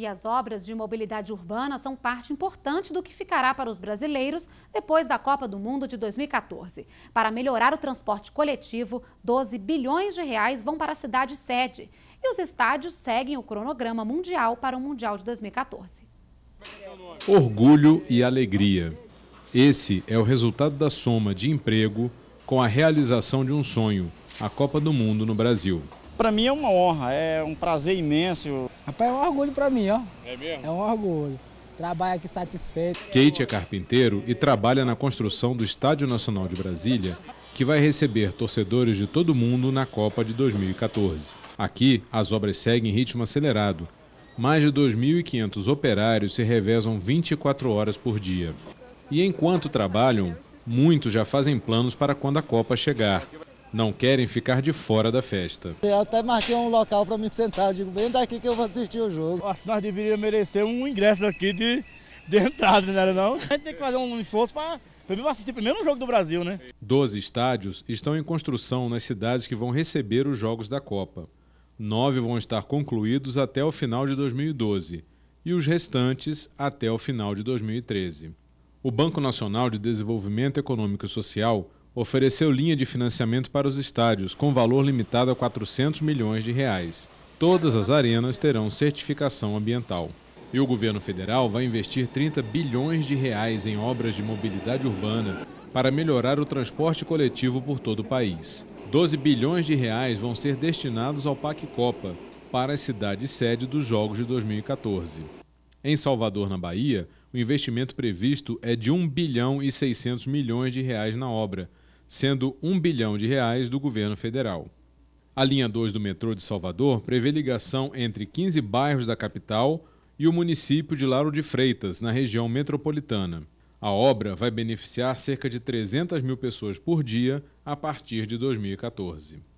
E as obras de mobilidade urbana são parte importante do que ficará para os brasileiros depois da Copa do Mundo de 2014. Para melhorar o transporte coletivo, 12 bilhões de reais vão para a cidade sede. E os estádios seguem o cronograma mundial para o Mundial de 2014. Orgulho e alegria. Esse é o resultado da soma de emprego com a realização de um sonho, a Copa do Mundo no Brasil. Para mim é uma honra, é um prazer imenso. Rapaz, é um orgulho para mim, ó. É mesmo? É um orgulho. Trabalho aqui satisfeito. Kate é carpinteiro e trabalha na construção do Estádio Nacional de Brasília, que vai receber torcedores de todo mundo na Copa de 2014. Aqui, as obras seguem em ritmo acelerado. Mais de 2.500 operários se revezam 24 horas por dia. E enquanto trabalham, muitos já fazem planos para quando a Copa chegar não querem ficar de fora da festa. Eu até marquei um local para me sentar, eu digo, vem daqui que eu vou assistir o jogo. Acho que nós deveríamos merecer um ingresso aqui de, de entrada, né, não é não? A gente tem que fazer um esforço para primeiro assistir primeiro um jogo do Brasil, né? Doze estádios estão em construção nas cidades que vão receber os jogos da Copa. Nove vão estar concluídos até o final de 2012 e os restantes até o final de 2013. O Banco Nacional de Desenvolvimento Econômico e Social ofereceu linha de financiamento para os estádios, com valor limitado a 400 milhões de reais. Todas as arenas terão certificação ambiental. E o governo federal vai investir 30 bilhões de reais em obras de mobilidade urbana para melhorar o transporte coletivo por todo o país. 12 bilhões de reais vão ser destinados ao PAC Copa, para a cidade sede dos Jogos de 2014. Em Salvador, na Bahia, o investimento previsto é de 1 bilhão e 600 milhões de reais na obra, sendo um bilhão de reais do governo federal. A linha 2 do metrô de Salvador prevê ligação entre 15 bairros da capital e o município de Lauro de Freitas, na região metropolitana. A obra vai beneficiar cerca de 300 mil pessoas por dia a partir de 2014.